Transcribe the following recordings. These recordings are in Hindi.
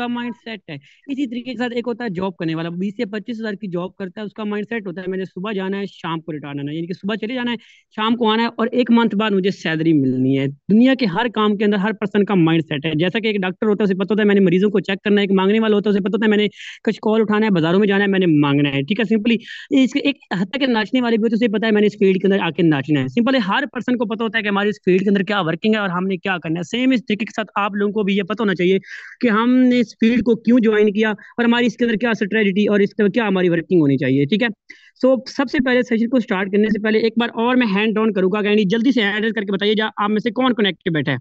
उसका माइंड सेट है इसी तरीके के साथ एक होता है जॉब करने वाला बीस से पच्चीस हजार की जॉब करता है उसका माइंड सेट होता है मैंने सुबह जाना है शाम को रिटर्न आना है यानी कि सुबह चले जाना है शाम को आना है और एक मंथ बाद मुझे सैलरी मिलनी है दुनिया के हर काम के अंदर हर पर्सन का माइंड सेट है जैसा कि एक डॉक्टर होता है उसे पता होता है मैंने मरीजों को चेक करना है एक मांगने वाला होता है उसे पता होता है मैंने कुछ कॉल उठाना है बाजारों में जाना है मैंने मांगना है ठीक है सिंपली इसके एक हद तक नाचने वाले भी होते उसे पता है मैंने इस फील्ड के अंदर आके नाचना है सिंपली हर पर्सन को पता होता है कि हमारे इस फील्ड के अंदर क्या वर्किंग है और हमने क्या करना है सेम इस तरीके के साथ आप लोगों को भी ये पता होना चाहिए कि हमने इस फील्ड को क्यों ज्वाइन किया और हमारी इसके अंदर क्या स्ट्रेटजी और इसके अंदर क्या हमारी वर्किंग होनी चाहिए ठीक है सो so, सबसे पहले सेशन को स्टार्ट करने से पहले एक बार और मैं हैंड ऑन करूंगा यानी जल्दी से हैंड करके बताइए आप में से कौन कनेक्टेड बैठा है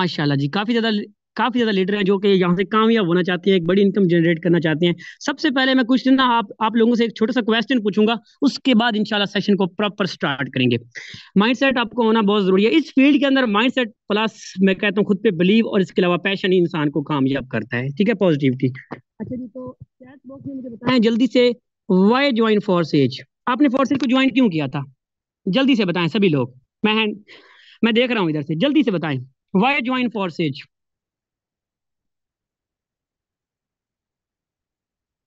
माशाल्लाह जी काफी ज्यादा काफी ज्यादा लीडर हैं जो कि यहाँ से कामयाब होना चाहते हैं एक बड़ी इनकम जनरेट करना चाहते हैं सबसे पहले मैं कुछ ना आप आप लोगों से एक छोटा सा क्वेश्चन पूछूंगा उसके बाद इंशाल्लाह सेशन को प्रॉपर स्टार्ट करेंगे माइंडसेट आपको होना बहुत जरूरी है इस फील्ड के अंदर माइंड प्लस मैं कहता हूँ खुद पे बिलीव और इसके अलावा पैशन ही इंसान को कामयाब करता है ठीक है पॉजिटिविटी अच्छा जी तो चैट बॉक्स में मुझे बताएं जल्दी से वाई ज्वाइन फॉर एज आपने फोर्स को ज्वाइन क्यों किया था जल्दी से बताएं सभी लोग मैं मैं देख रहा हूँ इधर से जल्दी से बताएं why join Forsage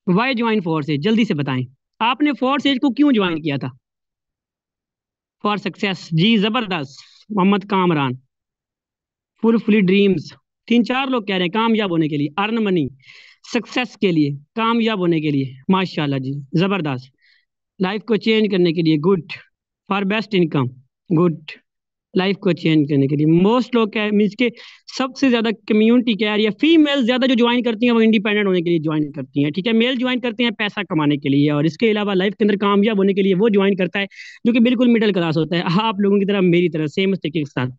why join Forsage as जल्दी से बताएं आपने फोर्स एज को क्यों ज्वाइन किया था फॉर सक्सेस जी जबरदस्त Mohammad Kamran full fully dreams तीन चार लोग कह रहे हैं कामयाब होने के लिए अर्न मनी सक्सेस के लिए कामयाब होने के लिए माशाल्लाह जी जबरदस्त लाइफ को चेंज करने के लिए good for best income good life को चेंज करने के लिए मोस्ट लोग क्या मीन के सबसे ज्यादा कम्युनिटी क्या है या फीमेल ज्यादा जो ज्वाइन करती हैं वो इंडिपेंडेंट होने के लिए ज्वाइन करती हैं ठीक है मेल ज्वाइन करते हैं पैसा कमाने के लिए और इसके अलावा लाइफ के अंदर कामयाब होने के लिए वो ज्वाइन करता है जो कि बिल्कुल मिडिल क्लास होता है आप लोगों की तरह मेरी तरह सेम तरीके के साथ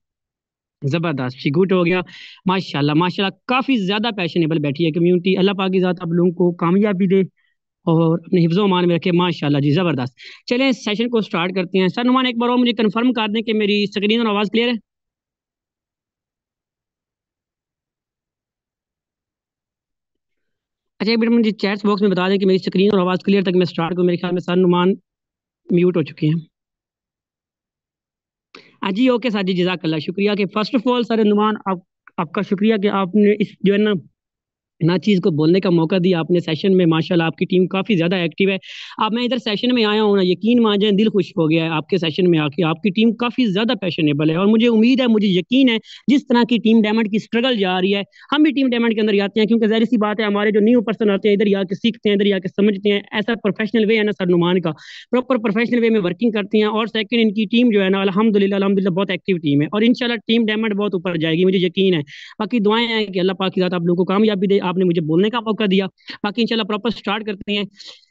जबरदस्त शिगुट हो गया माशाल्लाह माशाल्लाह काफी ज्यादा पैशनेबल बैठी है कम्युनिटी अल्लाह पाकि आप लोगों को कामयाबी दे और अपने हिफ्जो मान में रखे माशा जी ज़बरदस्त चले सेशन को स्टार्ट करते हैं सर नुमान एक बार और मुझे कन्फर्म कर दें कि मेरी स्क्रीन और आवाज़ क्लियर है अच्छा एक मिनट मुझे चैट बॉक्स में बता दें कि मेरी स्क्रीन और आवाज़ क्लियर तक मैं स्टार्ट करूँ मेरे ख्याल में सर नुमान म्यूट हो चुके हैं हाँ जी ओके सर जी जजाकल्ला शुक्रिया कि first of all sir Numan आप आपका शुक्रिया कि आपने इस जो है ना ना चीज़ को बोलने का मौका दिया आपने सेशन में माशाल्लाह आपकी टीम काफ़ी ज़्यादा एक्टिव है अब मैं इधर सेशन में आया हूँ ना यकीन मान जाए दिल खुश हो गया है आपके सेशन में आके आपकी टीम काफ़ी ज़्यादा पैशनेबल है और मुझे उम्मीद है मुझे यकीन है जिस तरह की टीम डायमंड की स्ट्रगल जा रही है हम भी टीम डायमंड के अंदर आते हैं क्योंकि जहरी सी बात है हमारे जो न्यू पर्सन आते हैं इधर ही आके सीखते हैं इधर ही आके समझते हैं ऐसा प्रोफेशनल वे है ना सर नुमान का प्रॉपर प्रोफेशनल वे में वर्किंग करते हैं और सेकंड इनकी टीम जो है ना अलहमदिल्ला अलहमदिल्ला बहुत एक्टिव टीम है और इनशाला टीम डायमंड बहुत ऊपर जाएगी मुझे यकीन है बाकी दुआएं हैं कि अल्लाह पाकि आप लोगों को कामयाबी दे आपने मुझे बोलने का मौका दिया बाकी इंशाल्लाह प्रॉपर स्टार्ट करते हैं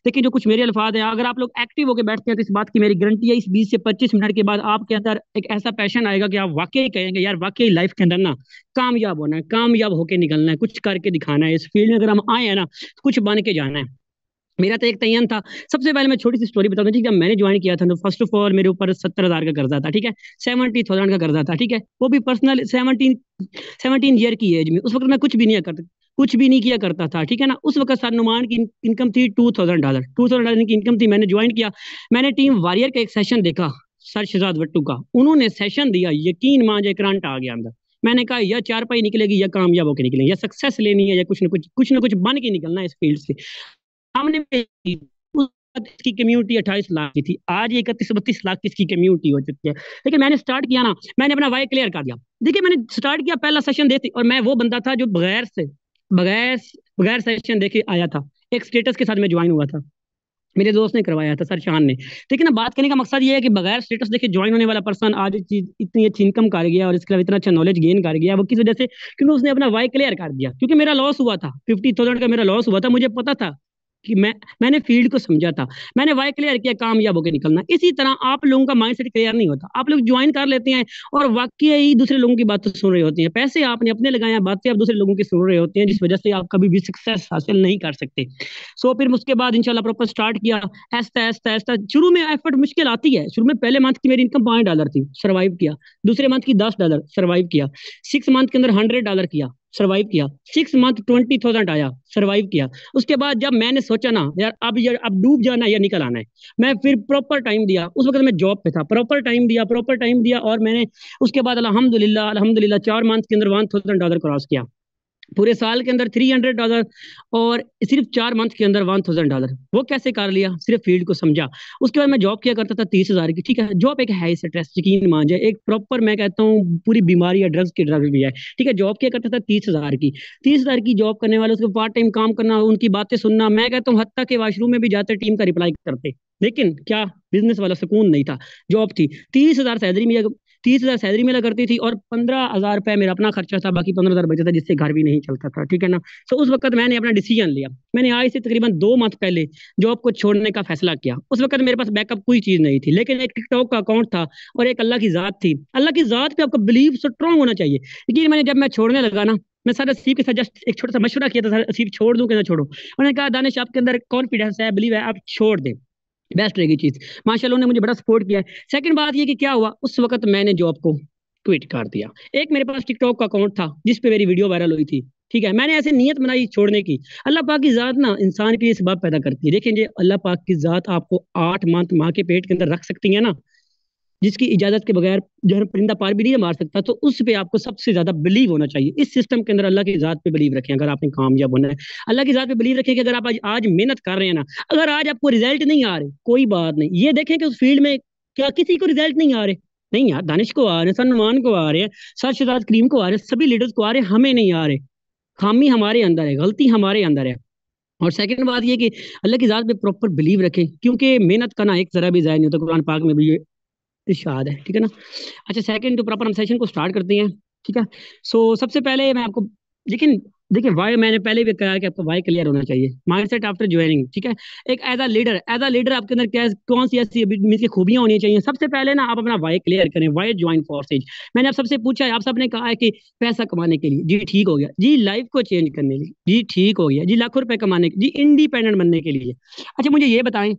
लेकिन जो कुछ मेरे अल्फाज हैं अगर आप लोग एक्टिव होकर बैठते हैं तो इस बात की मेरी गारंटी है इस बीस से पच्चीस मिनट के बाद आपके अंदर एक ऐसा पैशन आएगा कि आप वाकई कहेंगे यार वाकई लाइफ के अंदर ना कामयाब होना है कामयाब होकर निकलना है कुछ करके दिखाना है इस फील्ड में अगर हम आए हैं ना तो कुछ बन के जाना है मेरा तो एक तयन था सबसे पहले मैं छोटी सी स्टोरी बताऊँ ठीक है मैंने ज्वाइन किया था तो फर्स्ट ऑफ ऑल मेरे ऊपर सत्तर हज़ार का कर्जा था ठीक है सेवेंटी थाउजेंड का कर्जा था ठीक है वो भी पर्सनल सेवनटीन सेवनटीन ईयर की एज में उस वक्त मैं कुछ भी नहीं करता कुछ भी नहीं किया करता था ठीक है ना उस वक्त सरनुमान की इनकम थी two thousand dollar two thousand dollar की इनकम थी मैंने ज्वाइन किया मैंने टीम वारियर का एक सेशन देखा सर शहजाद वट्टू का उन्होंने सेशन दिया यकीन मान करंट आ गया अंदर मैंने कहा या चार पाई निकलेगी या कामयाब होकर निकलेगी या सक्सेस लेनी है या कुछ ना कुछ कुछ ना कुछ बन के निकलना है इस फील्ड से हमने इसकी कम्युनिटी अट्ठाईस लाख की थी आज इकतीस बत्तीस लाख की इसकी कम्युनिटी हो चुकी है लेकिन मैंने स्टार्ट किया ना मैंने अपना वाई क्लियर कर दिया देखिए मैंने स्टार्ट किया पहला सेशन देती और मैं वो बंदा था जो बगैर से बगैर बगैर सजेशन देखे आया था एक स्टेटस के साथ मैं ज्वाइन हुआ था मेरे दोस्त ने करवाया था सर शान ने ठीक है ना बात करने का मकसद ये है कि बगैर स्टेटस देखे ज्वाइन होने वाला पर्सन आज चीज इतनी अच्छी इनकम कर गया और इसके अलावा इतना अच्छा नॉलेज गेन कर गया वो किस वजह से क्योंकि उसने अपना वाई क्लियर कर दिया क्योंकि मेरा लॉस हुआ था फिफ्टी थाउजेंड का मेरा लॉस हुआ था मुझे पता था कि मैं मैंने फील्ड को समझा था मैंने वाई क्लियर किया कामयाब होकर निकलना इसी तरह आप लोगों का माइंड क्लियर नहीं होता आप लोग ज्वाइन कर लेते हैं और वाक्य ही दूसरे लोगों की बातें सुन रहे होते हैं पैसे आपने अपने लगाए हैं बातें आप दूसरे लोगों की सुन रहे होते हैं जिस वजह से आप कभी भी सक्सेस हासिल नहीं कर सकते सो फिर उसके बाद इनशाला प्रॉपर स्टार्ट किया ऐसा ऐसा ऐसा शुरू में एफर्ट मुश्किल आती है शुरू में पहले मंथ की मेरी इनकम पांच डॉलर थी सर्वाइव किया दूसरे मंथ की दस डॉलर सर्वाइव किया सिक्स मंथ के अंदर हंड्रेड डॉलर किया सरवाइव किया सिक्स मंथ ट्वेंटी थाउजेंड आया सरवाइव किया उसके बाद जब मैंने सोचा ना यार अब यार अब डूब जाना या निकल आना है मैं फिर प्रॉपर टाइम दिया उस वक्त मैं जॉब पे था प्रॉपर टाइम दिया प्रॉपर टाइम दिया और मैंने उसके बाद अलहमदिल्ला अलहमदिल्ला चार मंथ के अंदर वन थाउजेंड डॉलर क्रॉस किया पूरे साल के अंदर थ्री हंड्रेड डॉलर और सिर्फ चार मंथ के अंदर वन थाउजेंड डॉलर वो कैसे कर लिया सिर्फ फील्ड को समझा उसके बाद मैं जॉब किया करता था तीस हज़ार की ठीक है जॉब एक है स्ट्रेस यकीन मान जाए एक प्रॉपर मैं कहता हूँ पूरी बीमारी या ड्रग्स की ड्रग्स भी है ठीक है जॉब किया करता था तीस हज़ार की तीस हज़ार की जॉब करने वाले उसको पार्ट टाइम काम करना उनकी बातें सुनना मैं कहता हूँ हत्या के वाशरूम में भी जाते टीम का रिप्लाई करते लेकिन क्या बिजनेस वाला सुकून नहीं था जॉब थी तीस हज़ार सैलरी में तीस हज़ार सैलरी मिला करती थी और पंद्रह हज़ार रुपये मेरा अपना खर्चा था बाकी पंद्रह हज़ार बचा था जिससे घर भी नहीं चलता था ठीक है ना सो उस वक्त मैंने अपना डिसीजन लिया मैंने आज से तकरीबन दो मंथ पहले जॉब को छोड़ने का फैसला किया उस वक्त मेरे पास बैकअप कोई चीज़ नहीं थी लेकिन एक टिकटॉक का अकाउंट था और एक अल्लाह की ज़ात थी अल्लाह की ज़ात पे आपका बिलीव स्ट्रॉन्ग होना चाहिए लेकिन मैंने जब मैं छोड़ने लगा ना मैं सर असीब के साथ जस्ट एक छोटा सा मशवरा किया था सर असीब छोड़ दूँ कि ना छोड़ो उन्होंने कहा दानिश आपके अंदर कॉन्फिडेंस है बिलीव है आप छोड़ दें बेस्ट रहेगी चीज़ माशा उन्होंने मुझे बड़ा सपोर्ट किया सेकंड बात ये कि क्या हुआ उस वक्त मैंने जॉब को क्विट कर दिया एक मेरे पास टिकटॉक का अकाउंट था जिस पे मेरी वीडियो वायरल हुई थी ठीक है मैंने ऐसे नीयत बनाई छोड़ने की अल्लाह पाक की ज़ात ना इंसान के लिए सबब पैदा करती है देखें जी अल्लाह पाक की ज़ात आपको आठ मंथ माँ के पेट के अंदर रख सकती है ना जिसकी इजाजत के बगैर जो है परिंदा पार भी नहीं मार सकता तो उस पर आपको सबसे ज्यादा बिलीव होना चाहिए इस सिस्टम के अंदर अल्लाह की ज़ात पे बिलीव रखें अगर आपने कामयाब होना है अल्लाह की ज़ात पे बिलीव रखें कि अगर आप आज आज मेहनत कर रहे हैं ना अगर आज आपको रिजल्ट नहीं आ रहे कोई बात नहीं ये देखें कि उस फील्ड में क्या किसी को रिजल्ट नहीं आ रहे नहीं यार दानिश को आ रहे हैं सलमान को आ रहे हैं सर शहजाद करीम को आ रहे हैं सभी लीडर्स को आ रहे हैं हमें नहीं आ रहे खामी हमारे अंदर है गलती हमारे अंदर है और सेकंड बात ये कि अल्लाह की ज़ात पे प्रॉपर बिलीव रखें क्योंकि मेहनत करना एक ज़रा भी ज़ाया नहीं होता कुरान पाक में भी इर्शाद है ठीक है ना अच्छा सेकंड तो प्रॉपर हम सेशन को स्टार्ट करते हैं ठीक है सो so, सबसे पहले मैं आपको लेकिन देखिए वाई मैंने पहले भी कहा कि आपका वाई क्लियर होना चाहिए माइंडसेट आफ्टर ज्वाइनिंग ठीक है एक as a leader as a leader आपके अंदर क्या कौन सी ऐसी मीन की खूबियां होनी चाहिए सबसे पहले ना आप अपना वाई क्लियर करें वाई ज्वाइन फोर्सेज मैंने आप सबसे पूछा है आप सबने कहा है कि पैसा कमाने के लिए जी ठीक हो गया जी लाइफ को चेंज करने के लिए जी ठीक हो गया जी लाखों रुपए कमाने के जी इंडिपेंडेंट बनने के लिए अच्छा मुझे ये बताएं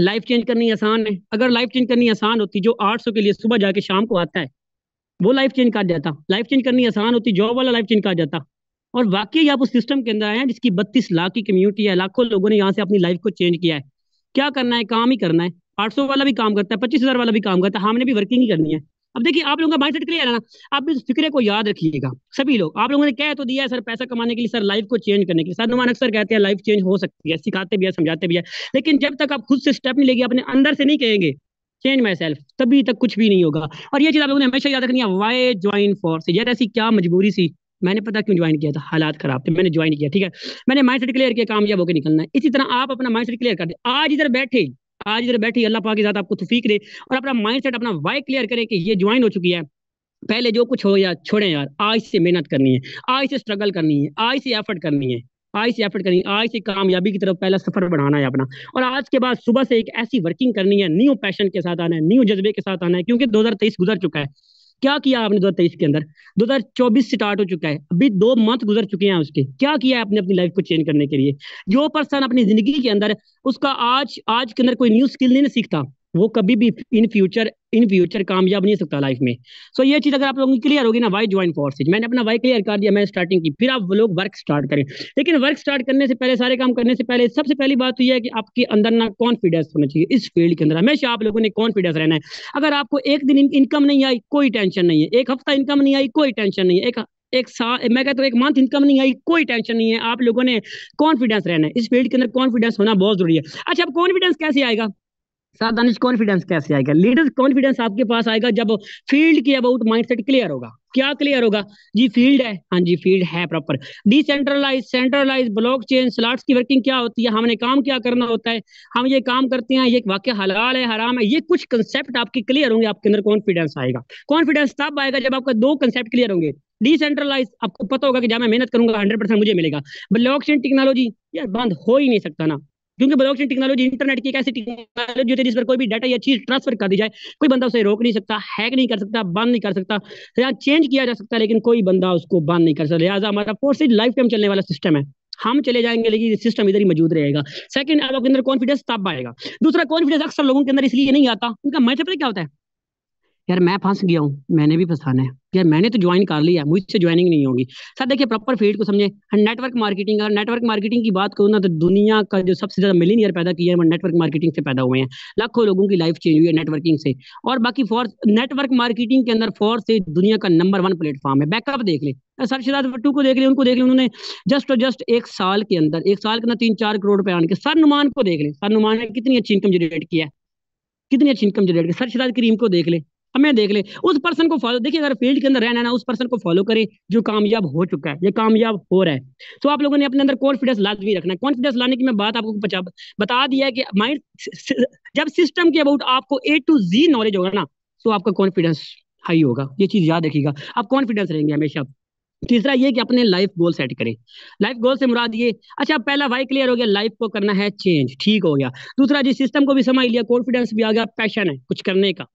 लाइफ चेंज करनी आसान है अगर लाइफ चेंज करनी आसान होती जो 800 के लिए सुबह जाके शाम को आता है वो लाइफ चेंज कर जाता लाइफ चेंज करनी आसान होती जॉब वाला लाइफ चेंज कर जाता और वाकई आप उस सिस्टम के अंदर आए हैं जिसकी बत्तीस लाख की कम्युनिटी है लाखों लोगों ने यहाँ से अपनी लाइफ को चेंज किया है क्या करना है काम ही करना है आठ सौ वाला भी काम करता है पच्चीस हजार वाला भी काम करता है हमने भी वर्किंग ही करनी है अब देखिए आप लोगों का माइंडसेट क्लियर है ना आप इस फिक्रे को याद रखिएगा सभी लोग आप लोगों ने कह तो दिया है सर पैसा कमाने के लिए सर लाइफ को चेंज करने के लिए सर नुमान अक्सर कहते हैं लाइफ चेंज हो सकती है सिखाते भी है समझाते भी है लेकिन जब तक आप खुद से स्टेप नहीं लेगी अपने अंदर से नहीं कहेंगे चेंज माई सेल्फ तभी तक कुछ भी नहीं होगा और ये चीज आप लोगों ने हमेशा याद रखनी है वाई ज्वाइन फॉर से यार ऐसी क्या मजबूरी सी मैंने पता क्यों ज्वाइन किया था हालात खराब थे मैंने ज्वाइन किया ठीक है मैंने माइंड सेट क्लियर किया कामयाब होकर निकलना है इसी तरह आप अपना माइंड सेट क्लियर कर दे आज इधर बैठे आज इधर बैठे अल्लाह पाक के साथ आपको तफीक दे और अपना माइंड सेट अपना वाई क्लियर करें कि ये ज्वाइन हो चुकी है पहले जो कुछ हो यार छोड़ें यार आज से मेहनत करनी है आज से स्ट्रगल करनी है आज से एफर्ट करनी है आज से एफर्ट करनी है आज से कामयाबी की तरफ पहला सफर बढ़ाना है अपना और आज के बाद सुबह से एक ऐसी वर्किंग करनी है न्यू पैशन के साथ आना है न्यू जज्बे के साथ आना है क्योंकि दो गुजर चुका है क्या किया आपने दो के अंदर चौबीस स्टार्ट हो चुका है अभी दो मंथ गुजर चुके हैं उसके क्या किया है आपने अपनी लाइफ को चेंज करने के लिए जो पर्सन अपनी जिंदगी के अंदर उसका आज आज के अंदर कोई न्यू स्किल नहीं सीखता वो कभी भी इन फ्यूचर इन फ्यूचर कामयाब नहीं हो सकता लाइफ में सो so, ये चीज़ अगर आप लोगों की क्लियर होगी ना वाई ज्वाइन फोर्सेज मैंने अपना वाई क्लियर कर दिया मैंने स्टार्टिंग की फिर आप लोग वर्क स्टार्ट करें लेकिन वर्क स्टार्ट करने से पहले सारे काम करने से पहले सबसे पहली बात तो यह है कि आपके अंदर ना कॉन्फिडेंस होना चाहिए इस फील्ड के अंदर हमेशा आप लोगों ने कॉन्फिडेंस रहना है अगर आपको एक दिन इनकम नहीं आई कोई टेंशन नहीं है एक हफ्ता इनकम नहीं आई कोई टेंशन नहीं है एक एक साल मैं कहता हूँ एक मंथ इनकम नहीं आई कोई टेंशन नहीं है आप लोगों ने कॉन्फिडेंस रहना है इस फील्ड के अंदर कॉन्फिडेंस होना बहुत जरूरी है अच्छा अब कॉन्फिडेंस कैसे आएगा सर दानिश कॉन्फिडेंस कैसे आएगा लीडर कॉन्फिडेंस आपके पास आएगा जब फील्ड की अबाउट माइंडसेट क्लियर होगा क्या क्लियर होगा जी फील्ड है हाँ जी फील्ड है proper decentralize centralize blockchain slots की वर्किंग क्या होती है हमने काम क्या करना होता है हम ये काम करते हैं ये वाक्य हलाल है हराम है ये कुछ कंसेप्ट आपके क्लियर होंगे आपके अंदर कॉन्फिडेंस आएगा कॉन्फिडेंस तब आएगा जब आपका दो कंसेप्ट क्लियर होंगे डिसेंट्रलाइज आपको पता होगा कि जहां मैं मेहनत करूंगा हंड्रेड मुझे मिलेगा ब्लॉक टेक्नोलॉजी यार बंद हो ही नहीं सकता ना क्योंकि ब्लॉकचेन टेक्नोलॉजी इंटरनेट की ऐसी टेक्नोलॉजी होती है जिस पर कोई भी डाटा या चीज ट्रांसफर कर दी जाए कोई बंदा उसे रोक नहीं सकता हैक नहीं कर सकता बंद नहीं कर सकता तो या चेंज किया जा सकता है लेकिन कोई बंदा उसको बंद नहीं कर सकता लिहाजा हमारा फोर्सेज लाइफ टाइम चलने वाला सिस्टम है हम चले जाएंगे लेकिन सिस्टम इधर ही मौजूद रहेगा सेकंड आपके अंदर कॉन्फिडेंस तब आएगा दूसरा कॉन्फिडेंस अक्सर लोगों के अंदर इसलिए नहीं आता उनका पता क्या होता है यार मैं फंस गया हूँ मैंने भी फंसाना है यार मैंने तो ज्वाइन कर लिया मुझसे ज्वाइनिंग नहीं होगी सर देखिए प्रॉपर फील्ड को समझे नेटवर्क मार्केटिंग अगर नेटवर्क मार्केटिंग की बात करूँ ना तो दुनिया का जो सबसे ज्यादा मिलीन ईयर पैदा किया है नेटवर्क मार्केटिंग से पैदा हुए हैं लाखों लोगों की लाइफ चेंज हुई है नेटवर्किंग से और बाकी फॉर नेटवर्क मार्केटिंग के अंदर फॉर से दुनिया का नंबर वन प्लेटफॉर्म है बैकअप देख ले सर शिराज भट्टू को देख ले उनको देख ले उन्होंने जस्ट और जस्ट एक साल के अंदर एक साल के अंदर तीन चार करोड़ रुपए आने के सर नुमान को देख ले सर नुमान ने कितनी अच्छी इनकम जनरेट किया है कितनी अच्छी इनकम जनरेट की सर शिराज करीम को देख ले हमें देख ले उस पर्सन को फॉलो देखिए अगर फील्ड के अंदर रहना है ना उस पर्सन को फॉलो करें जो कामयाब हो चुका है या कामयाब हो रहा है तो आप लोगों ने अपने अंदर कॉन्फिडेंस लाजमी रखना है कॉन्फिडेंस लाने की मैं बात आपको बता दिया है कि माइंड जब सिस्टम के अबाउट आपको ए टू जी नॉलेज होगा ना तो आपका कॉन्फिडेंस हाई होगा ये चीज याद रखिएगा आप कॉन्फिडेंस रहेंगे हमेशा तीसरा ये कि अपने लाइफ गोल सेट करें लाइफ गोल से मुराद ये अच्छा पहला वाई क्लियर हो गया लाइफ को करना है चेंज ठीक हो गया दूसरा जी सिस्टम को भी समझ लिया कॉन्फिडेंस भी आ गया पैशन है कुछ करने का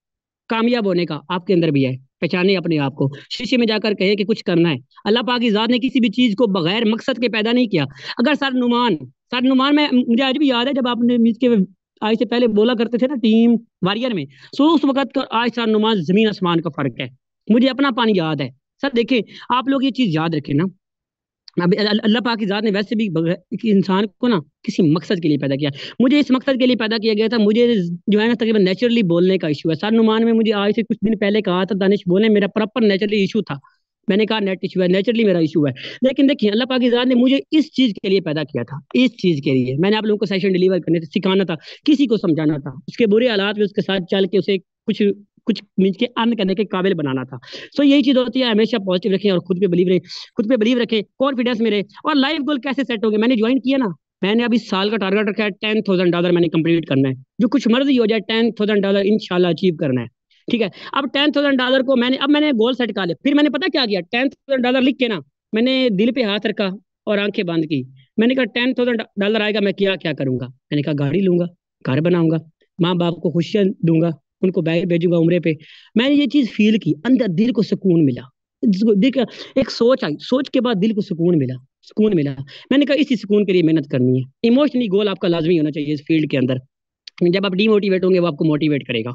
कामयाब होने का आपके अंदर भी है पहचाने अपने आप को शीशे में जाकर कहे कि कुछ करना है अल्लाह पाक की ने किसी भी चीज़ को बगैर मकसद के पैदा नहीं किया अगर सर नुमान सर नुमान में मुझे आज भी याद है जब आपने मीज के आज से पहले बोला करते थे ना टीम वारियर में सो तो उस वक्त आज सर नुमान जमीन आसमान का फर्क है मुझे अपना पानी याद है सर देखें आप लोग ये चीज़ याद रखें ना अब अल्लाह पाक की ज़ात ने वैसे भी इंसान को ना किसी मकसद के लिए पैदा किया मुझे इस मकसद के लिए पैदा किया गया था मुझे जो है ना तकरीबन नेचुरली बोलने का इशू है सर नुमान में मुझे आज से कुछ दिन पहले कहा था दानिश बोले मेरा प्रॉपर नेचुरली इशू था मैंने कहा नेट इशू है नेचुरली मेरा इशू है लेकिन देखिए अल्लाह पाक की ने मुझे इस चीज़ के लिए पैदा किया था इस चीज़ के लिए मैंने आप लोगों को सेशन डिलीवर करने सिखाना था किसी को समझाना था उसके बुरे हालात में उसके साथ चल के उसे कुछ कुछ मीन के अर्न करने के काबिल बनाना था सो so, यही चीज होती है हमेशा पॉजिटिव रखें और खुद पे बिलीव रहे खुद पे बिलीव रखें कॉन्फिडेंस में रहे और लाइफ गोल कैसे सेट हो गए मैंने ज्वाइन किया ना मैंने अभी साल का टारगेट रखा है टेन थाउजेंड डॉलर मैंने कंप्लीट करना है जो कुछ मर्जी हो जाए टेन थाउजेंड डॉलर इनशाला अचीव करना है ठीक है अब टेन थाउजेंड डॉलर को मैंने अब मैंने गोल सेट कर लिया फिर मैंने पता क्या किया टेन थाउजेंड डॉलर लिख के ना मैंने दिल पे हाथ रखा और आंखें बंद की मैंने कहा टेन थाउजेंड डॉलर आएगा मैं क्या क्या करूंगा मैंने कहा गाड़ी लूंगा घर बनाऊंगा माँ बाप को खुशियाँ दूंगा उनको बैग भेजूंगा उम्र पे मैंने ये चीज फील की अंदर दिल को सुकून मिला देख एक सोच आई सोच के बाद दिल को सुकून मिला सुकून मिला मैंने कहा इसी सुकून के लिए मेहनत करनी है इमोशनली गोल आपका लाजमी होना चाहिए इस फील्ड के अंदर जब आप डीमोटिवेट होंगे वो आपको मोटिवेट करेगा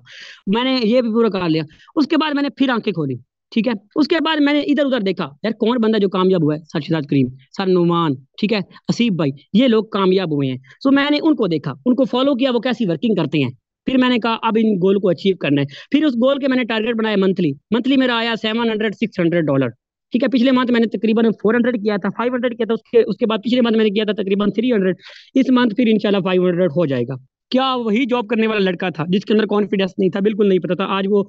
मैंने ये भी पूरा कर लिया उसके बाद मैंने फिर आंखें खोली ठीक है उसके बाद मैंने इधर उधर देखा यार कौन बंदा जो कामयाब हुआ है सर शिदाज करीम सर नुमान ठीक है असीफ भाई ये लोग कामयाब हुए हैं सो तो मैंने उनको देखा उनको फॉलो किया वो कैसी वर्किंग करते हैं फिर मैंने कहा अब इन गोल को अचीव करना है फिर उस गोल के मैंने टारगेट बनाया मंथली मंथली मेरा आया seven hundred six hundred dollar ठीक है पिछले मंथ मैंने तकरीबन फोर हंड्रेड किया था फाइव हंड्रेड किया था उसके उसके बाद पिछले मंथ मैंने किया था तकरीबन थ्री हंड्रेड इस मंथ फिर इनशाला फाइव हंड्रेड हो जाएगा क्या वही जॉब करने वाला लड़का था जिसके अंदर कॉन्फिडेंस नहीं था बिल्कुल नहीं पता था आज वो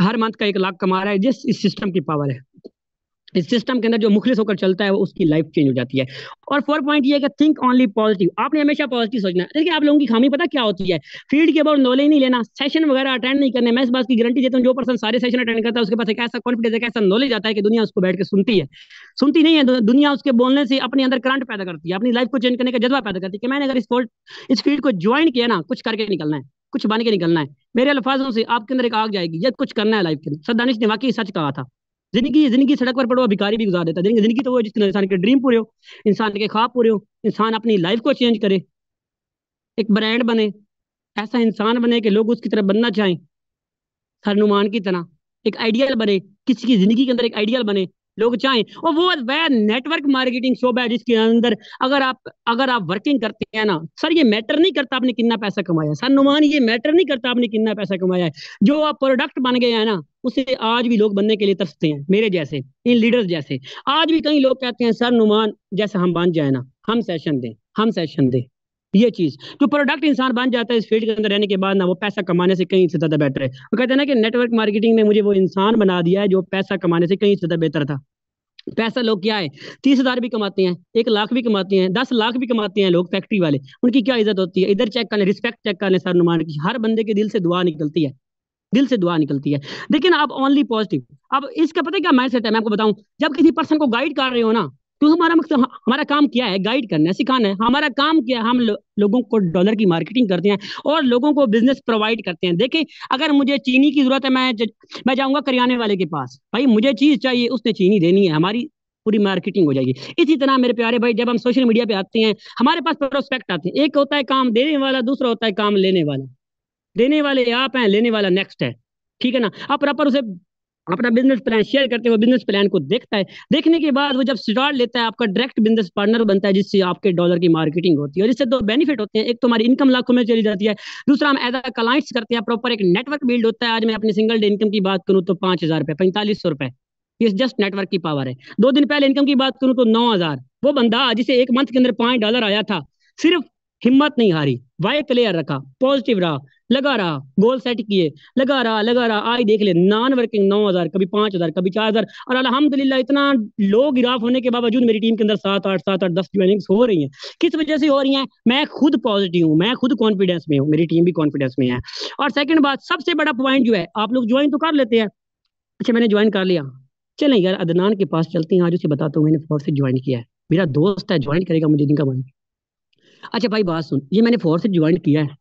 हर मंथ का एक लाख कमा रहा है जिस इस सिस्टम की पावर है इस सिस्टम के अंदर जो मुखलिस होकर चलता है वो उसकी लाइफ चेंज हो जाती है और फोर पॉइंट ये है कि थिंक ओनली पॉजिटिव आपने हमेशा पॉजिटिव सोचना देखिए आप लोगों की खामी पता क्या होती है फील्ड के अबाउट नॉलेज नहीं लेना सेशन वगैरह अटेंड नहीं करने मैं इस बात की गारंटी देता हूँ जो पर्सन सारे सेशन अटेंड करता है उसके पास एक ऐसा कॉन्फिडेंस एक ऐसा नॉलेज आता है कि दुनिया उसको बैठ के सुनती है सुनती नहीं है दुनिया उसके बोलने से अपने अंदर करंट पैदा करती है अपनी लाइफ को चेंज करने का जज्बा पैदा करती है कि मैंने अगर इस इस फील्ड को ज्वाइन किया ना कुछ करके निकलना है कुछ बन के निकलना है मेरे अल्फाजों से आपके अंदर एक आग जाएगी ये कुछ करना है लाइफ के लिए सर दानिश ने वाकई सच कहा था जिंदगी जिंदगी सड़क पर पड़ो भिकारी भी गुजार देता है जिंदगी तो वो जिसके इंसान के ड्रीम पूरे हो इंसान के ख्वाब पूरे हो इंसान अपनी लाइफ को चेंज करे एक ब्रांड बने ऐसा इंसान बने कि लोग उसकी तरफ बनना चाहें हनुमान की तरह एक आइडियल बने किसी की जिंदगी के अंदर एक आइडियल बने लोग चाहें और वो वह नेटवर्क मार्केटिंग शोब है जिसके अंदर अगर आप अगर आप वर्किंग करते हैं ना सर ये मैटर नहीं करता आपने कितना पैसा कमाया सर नुमान ये मैटर नहीं करता आपने कितना पैसा कमाया है जो आप प्रोडक्ट बन गए हैं ना उसे आज भी लोग बनने के लिए तरसते हैं मेरे जैसे इन लीडर्स जैसे आज भी कई लोग कहते हैं सर नुमान जैसे हम बन जाए ना हम सेशन दें हम सेशन दें ये चीज़ जो तो प्रोडक्ट इंसान बन जाता है इस फील्ड के अंदर रहने के बाद ना वो पैसा कमाने से कहीं से ज़्यादा बेटर है वो कहते हैं ना कि नेटवर्क मार्केटिंग ने मुझे वो इंसान बना दिया है जो पैसा कमाने से कहीं से ज़्यादा बेहतर था पैसा लोग क्या है तीस हजार भी कमाते हैं एक लाख भी कमाते हैं दस लाख भी कमाते हैं लोग फैक्ट्री वाले उनकी क्या इज्जत होती है इधर चेक कर लें रिस्पेक्ट चेक कर लें सर नुमान की हर बंदे के दिल से दुआ निकलती है दिल से दुआ निकलती है लेकिन आप ओनली पॉजिटिव अब इसका पता क्या माइंड सेट है मैं आपको बताऊं जब किसी पर्सन को गाइड कर रहे हो ना तो हमारा मकसद हमारा काम क्या है गाइड करना है सिखाना है हमारा काम क्या है हम लो, लोगों को डॉलर की मार्केटिंग करते हैं और लोगों को बिजनेस प्रोवाइड करते हैं देखें अगर मुझे चीनी की जरूरत है मैं मैं जाऊंगा करियाने वाले के पास भाई मुझे चीज चाहिए उसने चीनी देनी है हमारी पूरी मार्केटिंग हो जाएगी इसी तरह मेरे प्यारे भाई जब हम सोशल मीडिया पे आते हैं हमारे पास प्रोस्पेक्ट आते हैं एक होता है काम देने वाला दूसरा होता है काम लेने वाला देने वाले आप हैं लेने वाला नेक्स्ट है ठीक है ना आप प्रॉपर उसे अपना बिजनेस प्लान शेयर करते हुए बिजनेस प्लान को देखता है देखने के बाद वो जब स्टार्ट लेता है आपका डायरेक्ट बिजनेस पार्टनर बनता है जिससे आपके डॉलर की मार्केटिंग होती है और इससे दो बेनिफिट होते हैं एक तो हमारी इनकम लाखों में चली जाती है दूसरा हम एज अ क्लाइंट्स करते हैं प्रॉपर एक नेटवर्क बिल्ड होता है आज मैं अपनी सिंगल डे इनकम की बात करूँ तो पांच हजार रुपये पैंतालीस सौ रुपए ये जस्ट नेटवर्क की पावर है दो दिन पहले इनकम की बात करूँ तो नौ हजार वो बंदा जिसे एक मंथ के अंदर पांच डॉलर आया था सिर्फ हिम्मत नहीं हारी वाई क्लियर रखा पॉजिटिव रहा लगा रहा गोल सेट किए लगा रहा लगा रहा आई देख ले नॉन वर्किंग नौ हजार कभी पांच हजार कभी चार हजार और अलहमदिल्ला इतना लो गिराफ होने के बावजूद मेरी टीम के अंदर सात आठ सात आठ दस ज्वाइनिंग्स हो रही हैं किस वजह से हो रही हैं मैं खुद पॉजिटिव हूँ मैं खुद कॉन्फिडेंस में हूँ मेरी टीम भी कॉन्फिडेंस में है और सेकंड बात सबसे बड़ा पॉइंट जो है आप लोग ज्वाइन तो कर लेते हैं अच्छा मैंने ज्वाइन कर लिया चले यार अदनान के पास चलते हैं आज उसे बताता हूँ मैंने फ्रॉड से ज्वाइन किया है मेरा दोस्त है ज्वाइन करेगा मुझे दिन का अच्छा भाई बात सुन ये मैंने फोर्स से ज्वाइन किया है